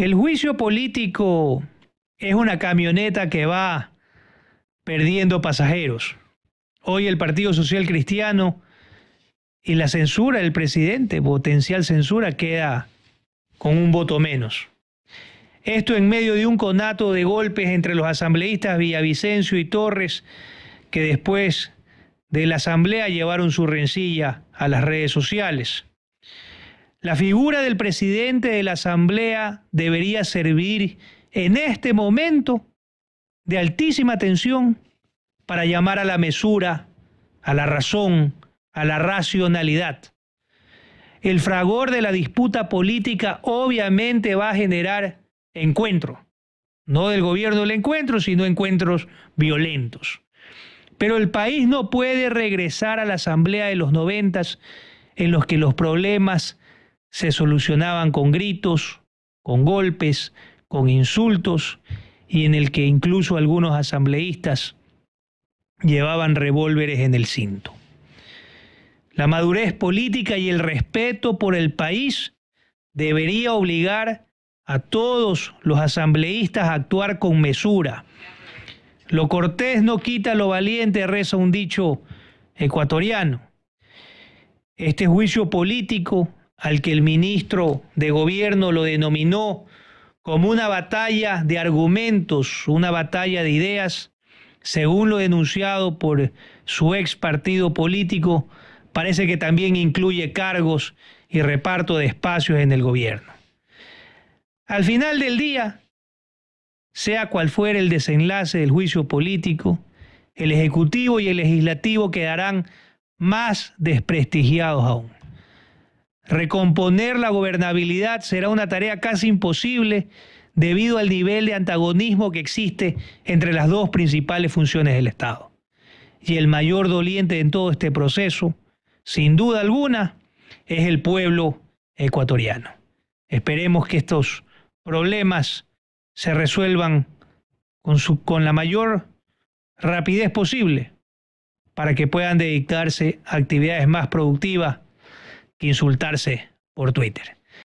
El juicio político es una camioneta que va perdiendo pasajeros. Hoy el Partido Social Cristiano y la censura del presidente, potencial censura, queda con un voto menos. Esto en medio de un conato de golpes entre los asambleístas Villavicencio y Torres, que después de la asamblea llevaron su rencilla a las redes sociales. La figura del presidente de la Asamblea debería servir en este momento de altísima tensión para llamar a la mesura, a la razón, a la racionalidad. El fragor de la disputa política obviamente va a generar encuentro, no del gobierno el encuentro, sino encuentros violentos. Pero el país no puede regresar a la asamblea de los noventas en los que los problemas se solucionaban con gritos, con golpes, con insultos, y en el que incluso algunos asambleístas llevaban revólveres en el cinto. La madurez política y el respeto por el país debería obligar a todos los asambleístas a actuar con mesura. Lo cortés no quita lo valiente, reza un dicho ecuatoriano. Este juicio político al que el ministro de gobierno lo denominó como una batalla de argumentos, una batalla de ideas, según lo denunciado por su ex partido político, parece que también incluye cargos y reparto de espacios en el gobierno. Al final del día, sea cual fuera el desenlace del juicio político, el Ejecutivo y el Legislativo quedarán más desprestigiados aún. Recomponer la gobernabilidad será una tarea casi imposible debido al nivel de antagonismo que existe entre las dos principales funciones del Estado. Y el mayor doliente en todo este proceso, sin duda alguna, es el pueblo ecuatoriano. Esperemos que estos problemas se resuelvan con, con la mayor rapidez posible para que puedan dedicarse a actividades más productivas que insultarse por Twitter.